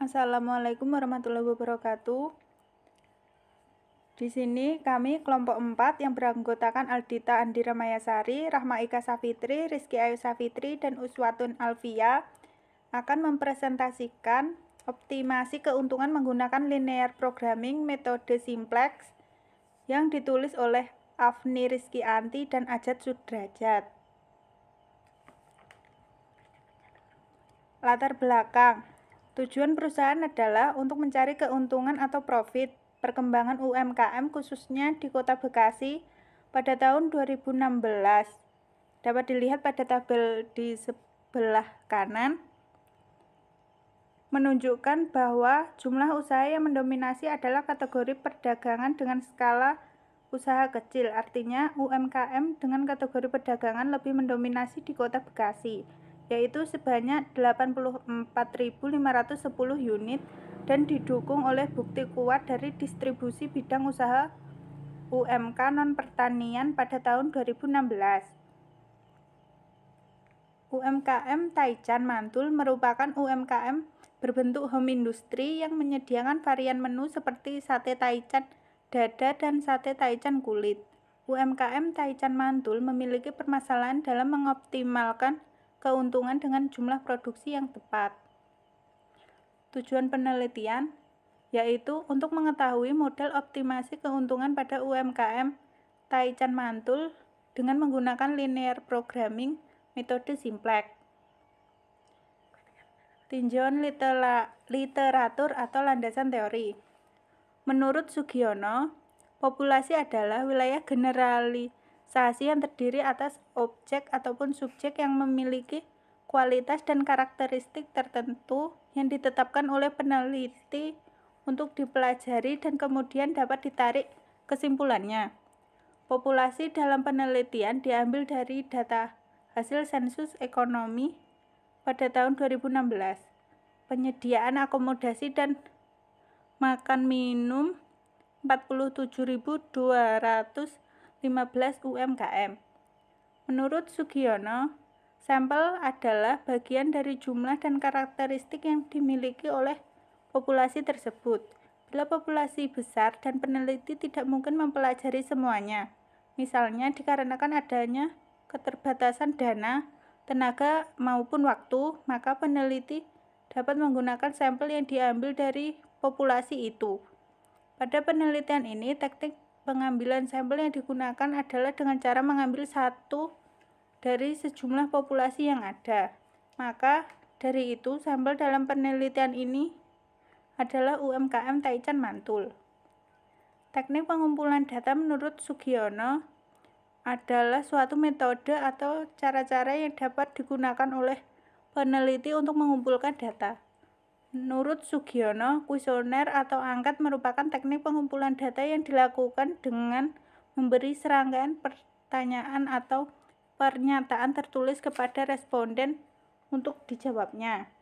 Assalamualaikum warahmatullahi wabarakatuh. Di sini kami kelompok 4 yang beranggotakan Aldita Andira Mayasari, Rahma Ika Safitri, Rizky Ayu Safitri, dan Uswatun Alfia akan mempresentasikan optimasi keuntungan menggunakan linear programming metode simplex yang ditulis oleh Afni Rizky Anti dan Ajat Sudrajat. Latar belakang Tujuan perusahaan adalah untuk mencari keuntungan atau profit perkembangan UMKM khususnya di Kota Bekasi pada tahun 2016. Dapat dilihat pada tabel di sebelah kanan menunjukkan bahwa jumlah usaha yang mendominasi adalah kategori perdagangan dengan skala usaha kecil, artinya UMKM dengan kategori perdagangan lebih mendominasi di kota Bekasi yaitu sebanyak 84.510 unit dan didukung oleh bukti kuat dari distribusi bidang usaha UMK non pertanian pada tahun 2016. UMKM Taichan Mantul merupakan UMKM berbentuk home industry yang menyediakan varian menu seperti sate Taichan dada dan sate Taichan kulit. UMKM Taichan Mantul memiliki permasalahan dalam mengoptimalkan keuntungan dengan jumlah produksi yang tepat. Tujuan penelitian yaitu untuk mengetahui model optimasi keuntungan pada UMKM Taichan Mantul dengan menggunakan linear programming metode Simplex. Tinjauan literatur atau landasan teori. Menurut Sugiono, populasi adalah wilayah generalis. Sasi yang terdiri atas objek ataupun subjek yang memiliki kualitas dan karakteristik tertentu yang ditetapkan oleh peneliti untuk dipelajari dan kemudian dapat ditarik kesimpulannya. Populasi dalam penelitian diambil dari data hasil sensus ekonomi pada tahun 2016. Penyediaan akomodasi dan makan minum 47.200 15 UMKM. Menurut Sugiono, sampel adalah bagian dari jumlah dan karakteristik yang dimiliki oleh populasi tersebut. Bila populasi besar dan peneliti tidak mungkin mempelajari semuanya, misalnya dikarenakan adanya keterbatasan dana, tenaga, maupun waktu, maka peneliti dapat menggunakan sampel yang diambil dari populasi itu. Pada penelitian ini, teknik pengambilan sampel yang digunakan adalah dengan cara mengambil satu dari sejumlah populasi yang ada. Maka dari itu sampel dalam penelitian ini adalah UMKM Taichan Mantul. Teknik pengumpulan data menurut Sugiono adalah suatu metode atau cara-cara yang dapat digunakan oleh peneliti untuk mengumpulkan data. Menurut Sugiono, kuesioner atau angkat merupakan teknik pengumpulan data yang dilakukan dengan memberi serangkaian pertanyaan atau pernyataan tertulis kepada responden untuk dijawabnya.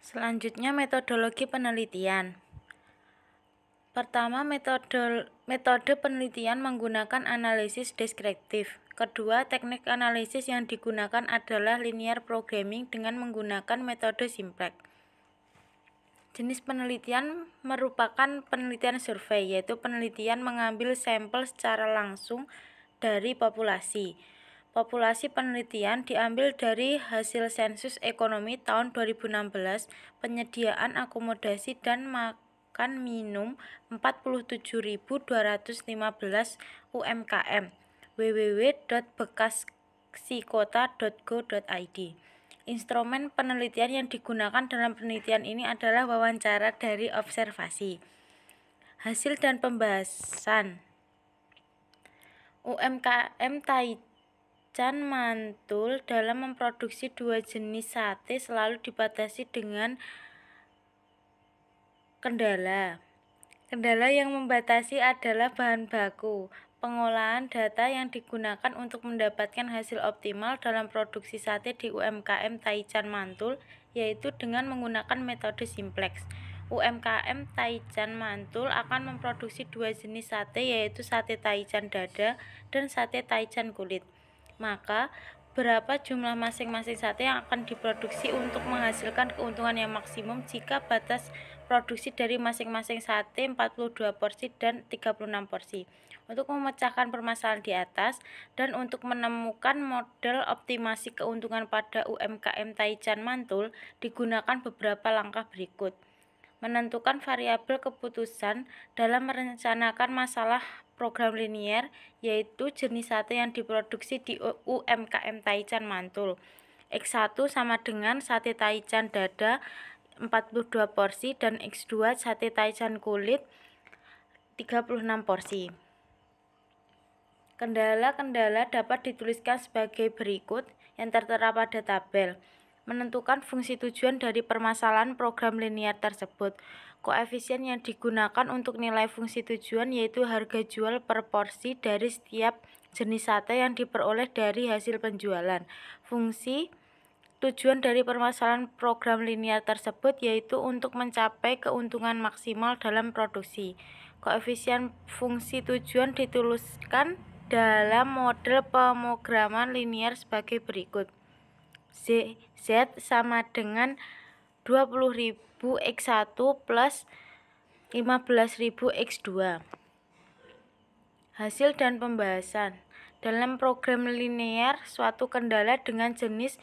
Selanjutnya metodologi penelitian. Pertama, metode, metode penelitian menggunakan analisis deskriptif. Kedua, teknik analisis yang digunakan adalah linear programming dengan menggunakan metode simplex. Jenis penelitian merupakan penelitian survei, yaitu penelitian mengambil sampel secara langsung dari populasi. Populasi penelitian diambil dari hasil sensus ekonomi tahun 2016, penyediaan akomodasi dan makan minum 47.215 UMKM www.bekassikota.go.id. Instrumen penelitian yang digunakan dalam penelitian ini adalah wawancara dari observasi. Hasil dan pembahasan UMKM Taichan Mantul dalam memproduksi dua jenis sate selalu dibatasi dengan kendala. Kendala yang membatasi adalah bahan baku pengolahan data yang digunakan untuk mendapatkan hasil optimal dalam produksi sate di UMKM Taichan Mantul, yaitu dengan menggunakan metode simplex. UMKM Taichan Mantul akan memproduksi dua jenis sate yaitu sate Taichan dada dan sate Taichan kulit. Maka, berapa jumlah masing-masing sate yang akan diproduksi untuk menghasilkan keuntungan yang maksimum jika batas produksi dari masing-masing sate 42 porsi dan 36 porsi untuk memecahkan permasalahan di atas dan untuk menemukan model optimasi keuntungan pada UMKM Taichan Mantul digunakan beberapa langkah berikut. Menentukan variabel keputusan dalam merencanakan masalah program linier yaitu jenis sate yang diproduksi di UMKM Taichan Mantul. X1 sama dengan sate taichan dada 42 porsi dan X2 sate taichan kulit 36 porsi. Kendala-kendala dapat dituliskan sebagai berikut yang tertera pada tabel. Menentukan fungsi tujuan dari permasalahan program linear tersebut. Koefisien yang digunakan untuk nilai fungsi tujuan yaitu harga jual per porsi dari setiap jenis sate yang diperoleh dari hasil penjualan. Fungsi tujuan dari permasalahan program linear tersebut yaitu untuk mencapai keuntungan maksimal dalam produksi. Koefisien fungsi tujuan dituliskan dalam model pemrograman linear sebagai berikut. Z, Z sama dengan 20.000 X1 plus 15.000 X2. Hasil dan pembahasan Dalam program linear, suatu kendala dengan jenis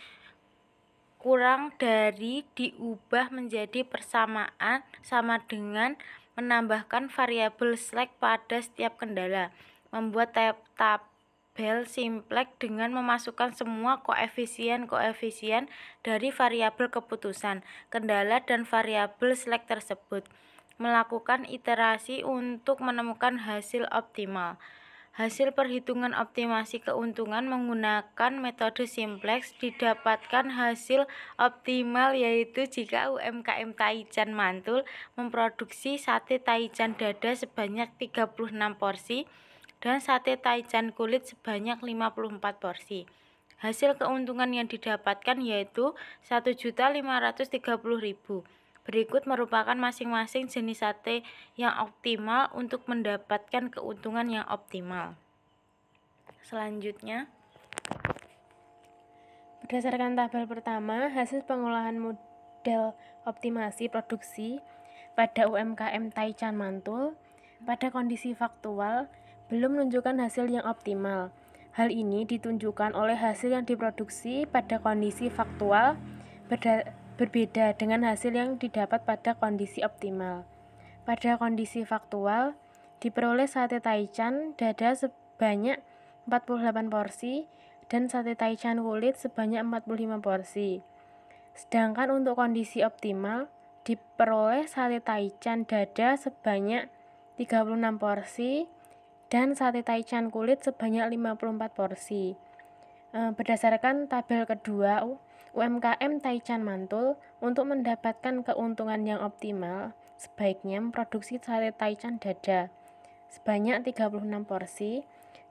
kurang dari diubah menjadi persamaan sama dengan menambahkan variabel slack pada setiap kendala. Membuat tabel simplex dengan memasukkan semua koefisien-koefisien dari variabel keputusan, kendala dan variabel selek tersebut. Melakukan iterasi untuk menemukan hasil optimal. Hasil perhitungan optimasi keuntungan menggunakan metode simplex didapatkan hasil optimal yaitu jika UMKM Taichan Mantul memproduksi sate Taichan dada sebanyak 36 porsi dan sate taichan kulit sebanyak 54 porsi. Hasil keuntungan yang didapatkan yaitu 1.530.000. Berikut merupakan masing-masing jenis sate yang optimal untuk mendapatkan keuntungan yang optimal. Selanjutnya, berdasarkan tabel pertama, hasil pengolahan model optimasi produksi pada UMKM Taichan Mantul pada kondisi faktual belum menunjukkan hasil yang optimal. Hal ini ditunjukkan oleh hasil yang diproduksi pada kondisi faktual berbeda dengan hasil yang didapat pada kondisi optimal. Pada kondisi faktual, diperoleh sate taichan dada sebanyak 48 porsi dan sate taichan kulit sebanyak 45 porsi. Sedangkan untuk kondisi optimal, diperoleh sate taichan dada sebanyak 36 porsi dan sate taichan kulit sebanyak 54 porsi. E, berdasarkan tabel kedua, UMKM Taichan Mantul untuk mendapatkan keuntungan yang optimal sebaiknya memproduksi sate taichan dada sebanyak 36 porsi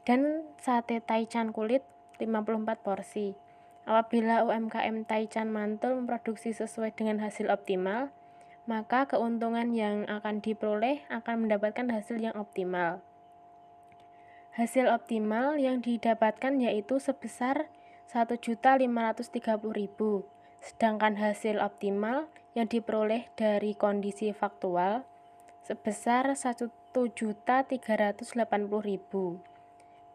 dan sate taichan kulit 54 porsi. Apabila UMKM Taichan Mantul memproduksi sesuai dengan hasil optimal, maka keuntungan yang akan diperoleh akan mendapatkan hasil yang optimal. Hasil optimal yang didapatkan yaitu sebesar 1.530.000, sedangkan hasil optimal yang diperoleh dari kondisi faktual sebesar 1.380.000.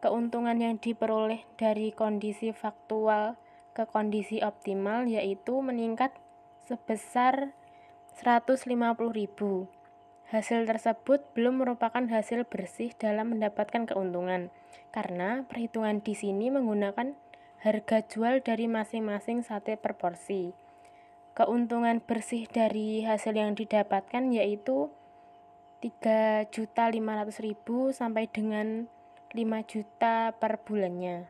Keuntungan yang diperoleh dari kondisi faktual ke kondisi optimal yaitu meningkat sebesar 150.000 Hasil tersebut belum merupakan hasil bersih dalam mendapatkan keuntungan, karena perhitungan di sini menggunakan harga jual dari masing-masing sate per porsi. Keuntungan bersih dari hasil yang didapatkan yaitu 3.500.000 sampai dengan 5 juta per bulannya.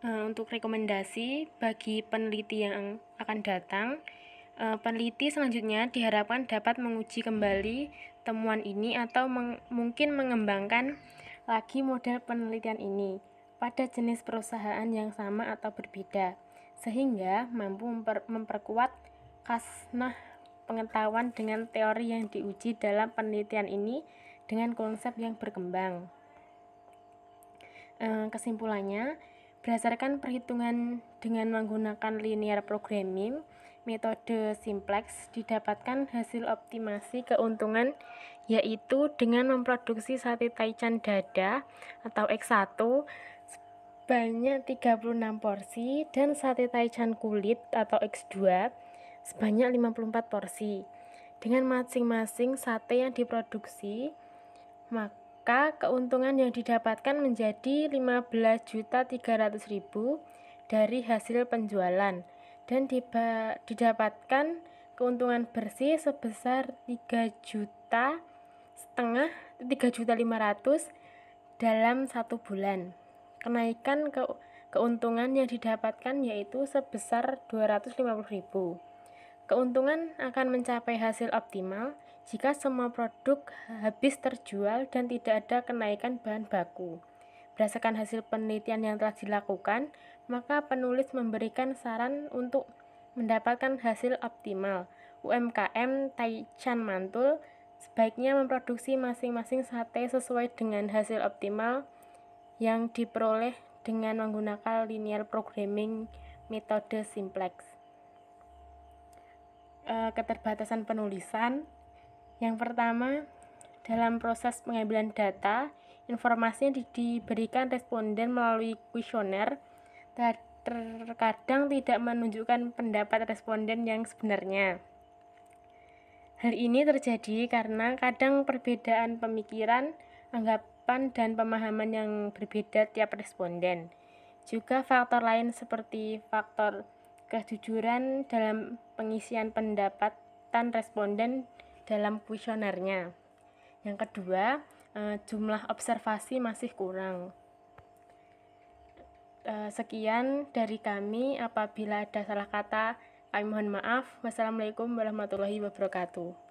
Eh, untuk rekomendasi bagi peneliti yang akan datang, Eh, peneliti selanjutnya diharapkan dapat menguji kembali temuan ini atau meng mungkin mengembangkan lagi model penelitian ini pada jenis perusahaan yang sama atau berbeda, sehingga mampu memper memperkuat kasnah pengetahuan dengan teori yang diuji dalam penelitian ini dengan konsep yang berkembang. Eh, kesimpulannya, berdasarkan perhitungan dengan menggunakan linear programming, metode simplex didapatkan hasil optimasi keuntungan yaitu dengan memproduksi sate taichan dada atau X1 sebanyak 36 porsi dan sate taichan kulit atau X2 sebanyak 54 porsi. Dengan masing-masing sate yang diproduksi, maka keuntungan yang didapatkan menjadi 15.300.000 dari hasil penjualan dan didapatkan keuntungan bersih sebesar 3 juta setengah 3 juta 500 dalam satu bulan. Kenaikan ke, keuntungan yang didapatkan yaitu sebesar 250.000. Keuntungan akan mencapai hasil optimal jika semua produk habis terjual dan tidak ada kenaikan bahan baku. Berdasarkan hasil penelitian yang telah dilakukan, maka penulis memberikan saran untuk mendapatkan hasil optimal. UMKM Taichan Mantul sebaiknya memproduksi masing-masing sate sesuai dengan hasil optimal yang diperoleh dengan menggunakan linear programming metode simplex. E, keterbatasan penulisan yang pertama, dalam proses pengambilan data Informasi yang diberikan responden melalui kuesioner terkadang tidak menunjukkan pendapat responden yang sebenarnya. Hal ini terjadi karena kadang perbedaan pemikiran, anggapan, dan pemahaman yang berbeda tiap responden. Juga faktor lain seperti faktor kejujuran dalam pengisian pendapatan responden dalam kuesionernya. Yang kedua, Eh, jumlah observasi masih kurang. Eh, sekian dari kami. Apabila ada salah kata, kami mohon maaf. Wassalamualaikum warahmatullahi wabarakatuh.